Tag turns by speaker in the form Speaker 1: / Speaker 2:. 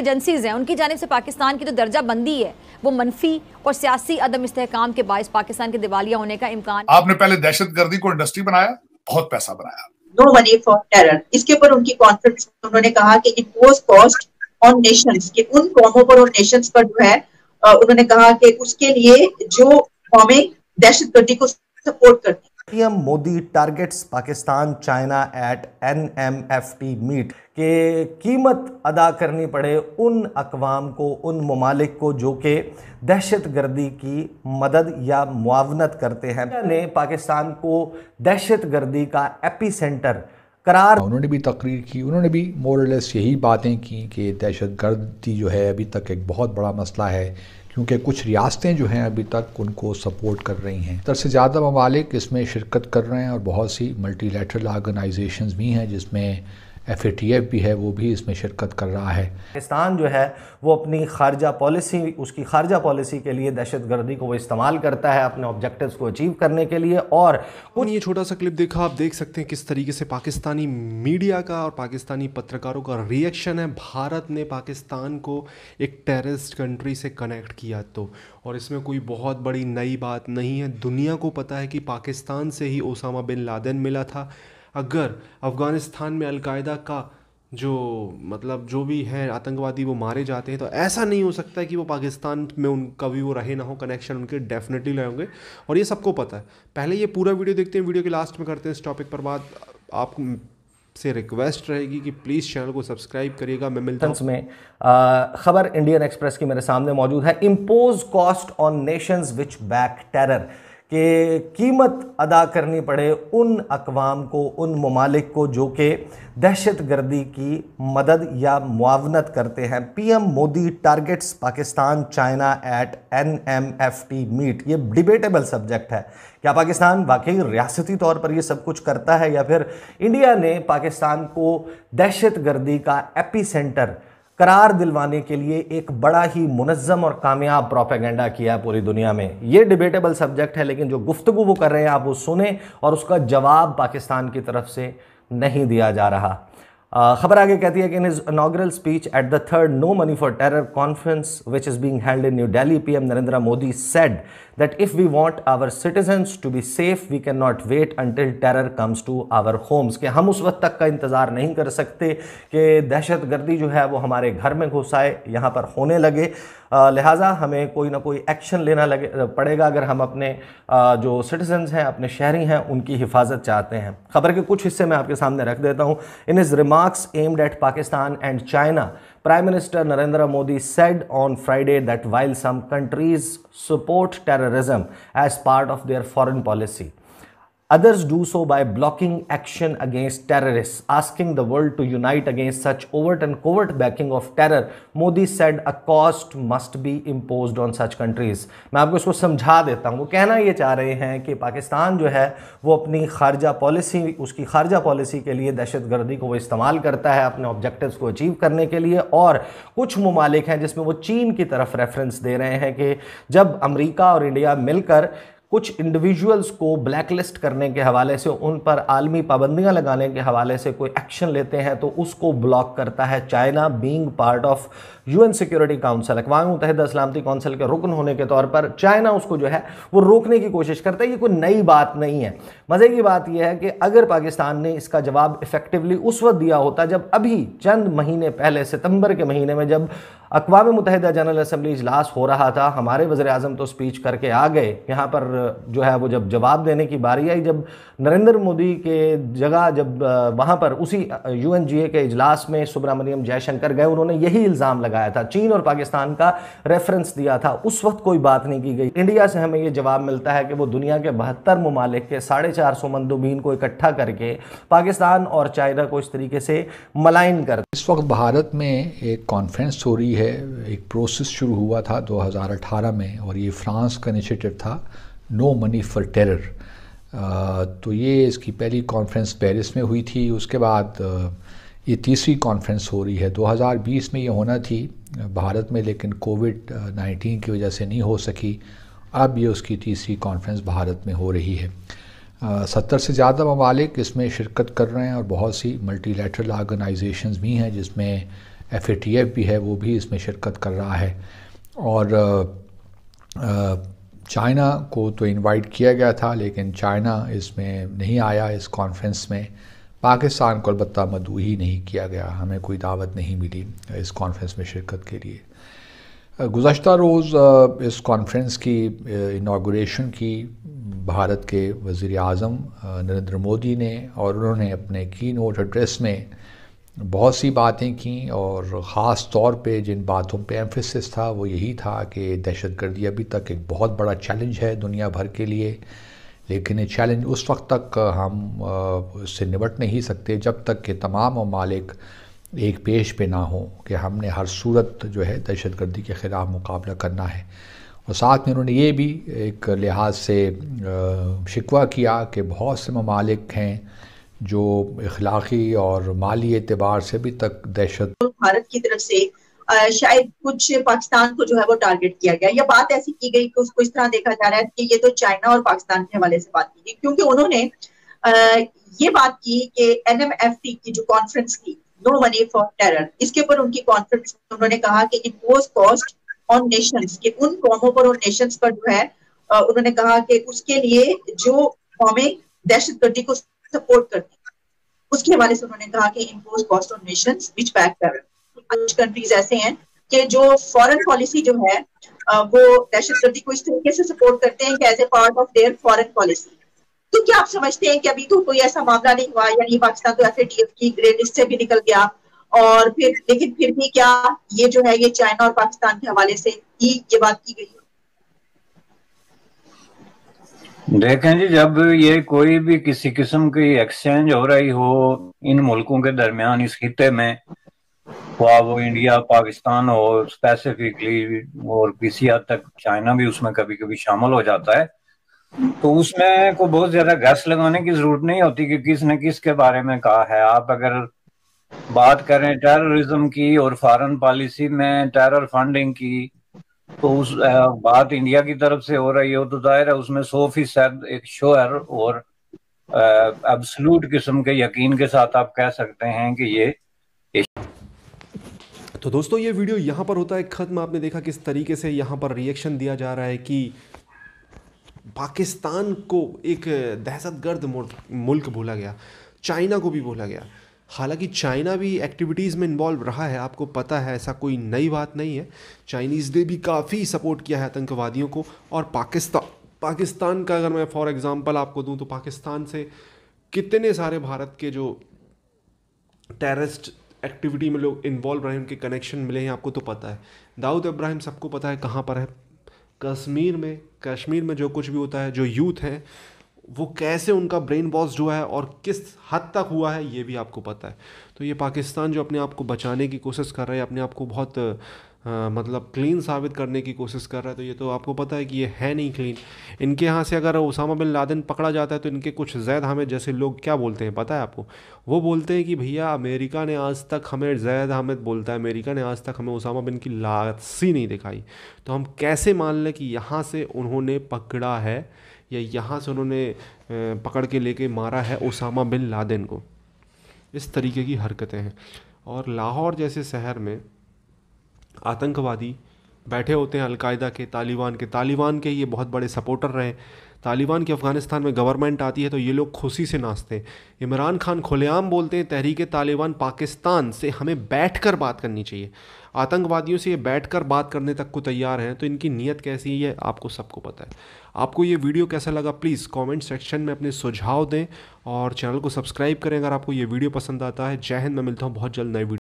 Speaker 1: Agencies हैं उनकी जानब से पाकिस्तान की जो तो दर्जा बंदी है वो मनफी और सियासी अदम इसकाम के बायस पाकिस्तान के दिवालिया होने का इम्कान आपने पहले दहशत गर्दी को इंडस्ट्री बनाया बहुत पैसा बनाया नो मनी फॉर टेरर इसके ऊपर उनकी कॉन्फ्रेंस उन्होंने कहा कि इम्पोज कॉस्ट ऑन नेशंस के उन कॉमों पर और नेशंस पर जो है उन्होंने कहा कि उसके लिए जो कॉमें दहशत गर्दी को सपोर्ट करती PM Modi targets Pakistan
Speaker 2: China at N M F T meet के कीमत अदा करनी पड़े उन अकवाम को उन ममालिक को जो कि दहशत गर्दी की मदद या मुआवनत करते हैं ने पाकिस्तान को दहशत गर्दी का एपी
Speaker 3: सेंटर करार उन्होंने भी तकरीर की उन्होंने भी मोरलेस यही बातें की कि दहशत गर्दी जो है अभी तक एक बहुत बड़ा मसला है क्योंकि कुछ रियासतें जो हैं अभी तक उनको सपोर्ट कर रही हैं तर से ज़्यादा ममालिक इसमें शिरकत कर रहे हैं और बहुत सी मल्टी लेटरल आर्गनाइजेशन भी हैं जिसमें एफ भी है वो भी इसमें शिरकत कर रहा है
Speaker 2: पाकिस्तान जो है वो अपनी खारजा पॉलिसी उसकी खारजा पॉलिसी के लिए दहशत गर्दी को वो इस्तेमाल करता है अपने ऑब्जेक्टिव्स को अचीव करने के लिए और उन ये छोटा सा क्लिप देखा आप देख सकते हैं किस
Speaker 4: तरीके से पाकिस्तानी मीडिया का और पाकिस्तानी पत्रकारों का रिएक्शन है भारत ने पाकिस्तान को एक टेररिस्ट कंट्री से कनेक्ट किया तो और इसमें कोई बहुत बड़ी नई बात नहीं है दुनिया को पता है कि पाकिस्तान से ही ओसामा बिन लादेन मिला था अगर अफ़गानिस्तान में अलकायदा का जो मतलब जो भी है आतंकवादी वो मारे जाते हैं तो ऐसा नहीं हो सकता कि वो पाकिस्तान में उन कभी वो रहे ना हो कनेक्शन उनके डेफिनेटली रहे होंगे और ये सबको पता है पहले ये पूरा वीडियो देखते हैं वीडियो के लास्ट में करते हैं इस टॉपिक पर बात
Speaker 2: आप से रिक्वेस्ट रहेगी कि प्लीज़ चैनल को सब्सक्राइब करिएगा मैं मिलता हूँ में खबर इंडियन एक्सप्रेस की मेरे सामने मौजूद है impose cost on nations which back terror कि कीमत अदा करनी पड़े उन अकवाम को उन ममालिक को जो कि दहशत गर्दी की मदद या मुआवनत करते हैं PM Modi targets Pakistan China at N M F T meet ये डिबेटेबल सब्जेक्ट है क्या पाकिस्तान वाकई रियासती तौर पर ये सब कुछ करता है या फिर इंडिया ने पाकिस्तान को दहशत गर्दी का एपी सेंटर करार दिलवाने के लिए एक बड़ा ही मुनज़म और कामयाब प्रोपेगेंडा किया है पूरी दुनिया में ये डिबेटेबल सब्जेक्ट है लेकिन जो गुफ्तु वो कर रहे हैं आप वो सुने और उसका जवाब पाकिस्तान की तरफ से नहीं दिया जा रहा Uh, खबर आगे कहती है कि in his inaugural speech at the third no money for terror conference which is being held in new Delhi PM Narendra Modi said that if we want our citizens to be safe we can not wait until terror comes to our homes कि हम उस वक्त तक का इंतज़ार नहीं कर सकते कि दहशतगर्दी जो है वो हमारे घर में घुस आए यहाँ पर होने लगे लिहाजा हमें कोई ना कोई एक्शन लेना लगे पड़ेगा अगर हम अपने जो सिटीजन हैं अपने शहरी हैं उनकी हिफाजत चाहते हैं खबर के कुछ हिस्से मैं आपके सामने रख देता हूँ in his remarks aimed at Pakistan and China prime minister Narendra Modi said on Friday that while some countries support terrorism as part of their foreign policy Others do so by blocking action against terrorists, asking the world to unite against such overt and covert backing of terror. Modi said a cost must be imposed on such countries. मैं आपको इसको समझा देता हूँ वो कहना ये चाह रहे हैं कि पाकिस्तान जो है वो अपनी खारजा पॉलिसी उसकी खारजा पॉलिसी के लिए दहशत गर्दी को वो इस्तेमाल करता है अपने ऑब्जेक्टिव्स को अचीव करने के लिए और कुछ ममालिक हैं जिसमें वो चीन की तरफ रेफरेंस दे रहे हैं कि जब अमरीका और इंडिया मिलकर कुछ इंडिविजुअल्स को ब्लैकलिस्ट करने के हवाले से उन पर आलमी पाबंदियां लगाने के हवाले से कोई एक्शन लेते हैं तो उसको ब्लॉक करता है China being part of UN security council अकवा मुतहद सलामती काउंसिल के रुकन होने के तौर पर चाइना उसको जो है वो रोकने की कोशिश करता है ये कोई नई बात नहीं है मज़े की बात यह है कि अगर पाकिस्तान ने इसका जवाब इफ़ेक्टिवली उस वक्त दिया होता जब अभी चंद महीने पहले सितंबर के महीने में जब अकवा मुतहद जनरल असम्बली इजलास हो रहा था हमारे वज़र अजम तो स्पीच करके आ गए यहाँ पर जो है वो जब जवाब देने की बारी आई जब नरेंद्र मोदी के जगह जब वहाँ पर उसी यू एन जी ए के इजलास में सुब्रमण्यम जयशंकर गए उन्होंने यही इल्ज़ाम लगाया था चीन और पाकिस्तान का रेफरेंस दिया था उस वक्त कोई बात नहीं की गई इंडिया से हमें ये जवाब मिलता है कि वो दुनिया के बहत्तर ममालिक के साढ़े चार सौ मंदोबीन को इकट्ठा करके
Speaker 3: पाकिस्तान और चाइना को इस तरीके से मलाइन कर इस वक्त भारत में एक कॉन्फ्रेंस हो रही है है एक प्रोसेस शुरू हुआ था 2018 में और ये फ्रांस का इनिशिएटिव था नो मनी फॉर टेरर तो ये इसकी पहली कॉन्फ्रेंस पेरिस में हुई थी उसके बाद ये तीसरी कॉन्फ्रेंस हो रही है 2020 में ये होना थी भारत में लेकिन कोविड 19 की वजह से नहीं हो सकी अब ये उसकी तीसरी कॉन्फ्रेंस भारत में हो रही है सत्तर से ज़्यादा ममालिक इसमें शिरकत कर रहे हैं और बहुत सी मल्टी लेटरल ऑर्गेनाइजेशंस भी हैं जिसमें एफ भी है वो भी इसमें शिरकत कर रहा है और चाइना को तो इनवाइट किया गया था लेकिन चाइना इसमें नहीं आया इस कॉन्फ्रेंस में पाकिस्तान को अलबत् मदू ही नहीं किया गया हमें कोई दावत नहीं मिली इस कॉन्फ्रेंस में शिरकत के लिए गुज्त रोज़ इस कॉन्फ्रेंस की इनाग्रेशन की भारत के वज़ी अजम नरेंद्र मोदी ने और उन्होंने अपने की नोट एड्रेस में बहुत सी बातें की और ख़ास तौर पे जिन बातों पे एम्फेसिस था वो यही था कि दहशत गर्दी अभी तक एक बहुत बड़ा चैलेंज है दुनिया भर के लिए लेकिन ये चैलेंज उस वक्त तक हम उससे निपट नहीं सकते जब तक कि तमाम ममालिक एक पेश पे ना हो कि हमने हर सूरत जो है दहशत गर्दी के ख़िलाफ़ मुकाबला करना है और साथ में उन्होंने ये भी एक लिहाज से शिकवा किया कि बहुत से ममालिक हैं जो इखलाकी और माली एतबार से भी तक दहशत
Speaker 1: तो भारत की तरफ से शायद कुछ पाकिस्तान को जो है वो टारगेट किया गया या बात ऐसी की गई कि उसको इस तरह देखा जा रहा है कि ये तो चाइना और पाकिस्तान के हवाले से बात की गई क्योंकि उन्होंने ये बात की कि एन की जो कॉन्फ्रेंस की नो मनी फॉर टेरर इसके ऊपर उनकी कॉन्फ्रेंस उन्होंने कहा कि इम्पोज कॉस्ट ऑन नेशंस के उन कौमों पर और नेशंस पर जो है उन्होंने कहा कि उसके लिए जो कौमें दहशत को सपोर्ट करती है उसके हवाले से उन्होंने कहा कि impose cost on mission which back कर तो कुछ कंट्रीज ऐसे हैं कि जो फॉरेन पॉलिसी जो है वो दहशत गर्दी को इस तरीके से सपोर्ट करते हैं कि as a part of their foreign policy तो क्या आप समझते हैं कि अभी तो कोई ऐसा मामला नहीं हुआ यानी पाकिस्तान तो एफ की ग्रे लिस्ट से भी निकल गया और फिर लेकिन फिर भी क्या ये जो है ये चाइना और पाकिस्तान के हवाले से ही ये बात की गई
Speaker 3: देखें जी जब ये कोई भी किसी किस्म की एक्सचेंज हो रही हो इन मुल्कों के दरमियान इस खत्े में वो वो इंडिया पाकिस्तान हो स्पेसिफिकली और किसी हद तक चाइना भी उसमें कभी कभी शामिल हो जाता है तो उसमें को बहुत ज्यादा गैस लगाने की जरूरत नहीं होती कि किसने किसके बारे में कहा है आप अगर बात करें टेररिज्म की और फॉरेन पॉलिसी में टेरर फंडिंग की तो उस बात इंडिया की तरफ से हो रही हो तो जाहिर है उसमें सौ फीसद एक शोहर और एब्सलूट किस्म के यकीन के साथ आप कह सकते हैं कि ये तो दोस्तों ये वीडियो
Speaker 4: यहाँ पर होता है ख़त्म आपने देखा किस तरीके से यहाँ पर रिएक्शन दिया जा रहा है कि पाकिस्तान को एक दहशतगर्द मुल्क बोला गया चाइना को भी बोला गया हालांकि चाइना भी एक्टिविटीज़ में इन्वॉल्व रहा है आपको पता है ऐसा कोई नई बात नहीं है चाइनीज़ ने भी काफ़ी सपोर्ट किया है आतंकवादियों को और पाकिस्तान पाकिस्तान का अगर मैं फॉर एग्ज़ाम्पल आपको दूँ तो पाकिस्तान से कितने सारे भारत के जो टेररिस्ट एक्टिविटी में लोग इन्वॉल्व रहे उनके कनेक्शन मिले हैं आपको तो पता है दाऊद इब्राहिम सबको पता है कहाँ पर है कश्मीर में कश्मीर में जो कुछ भी होता है जो यूथ हैं वो कैसे उनका ब्रेन वॉश्ड हुआ है और किस हद तक हुआ है ये भी आपको पता है तो ये पाकिस्तान जो अपने आप को बचाने की कोशिश कर रहा है अपने आप को बहुत आ, मतलब क्लीन साबित करने की कोशिश कर रहा है तो ये तो आपको पता है कि ये है नहीं क्लीन इनके यहाँ से अगर उसामा बिन लादेन पकड़ा जाता है तो इनके कुछ जैद हामिद जैसे लोग क्या बोलते हैं पता है आपको वो बोलते हैं कि भैया अमेरिका ने आज तक हमें जैद हामिद बोलता है अमेरिका ने आज तक हमें उसामा बिन की लादसी नहीं दिखाई तो हम कैसे मान लें कि यहाँ से उन्होंने पकड़ा है या यहाँ से उन्होंने पकड़ के लेके मारा है ओसामा बिन लादेन को इस तरीके की हरकतें हैं और लाहौर जैसे शहर में आतंकवादी बैठे होते हैं अलकायदा के तालिबान के तालिबान के ये बहुत बड़े सपोर्टर रहे तालिबान की अफ़गानिस्तान में गवर्नमेंट आती है तो ये लोग खुशी से नाचते हैं इमरान खान खुलेआम बोलते हैं तहरीक तालिबान पाकिस्तान से हमें बैठ कर बात करनी चाहिए आतंकवादियों से ये बैठ कर बात करने तक को तैयार हैं तो इनकी नीयत कैसी है आपको सबको पता है आपको ये वीडियो कैसा लगा प्लीज़ कॉमेंट सेक्शन में अपने सुझाव दें और चैनल को सब्सक्राइब करें अगर आपको ये वीडियो पसंद आता है जय हिंद मैं मिलता हूँ बहुत जल्द नए वीडियो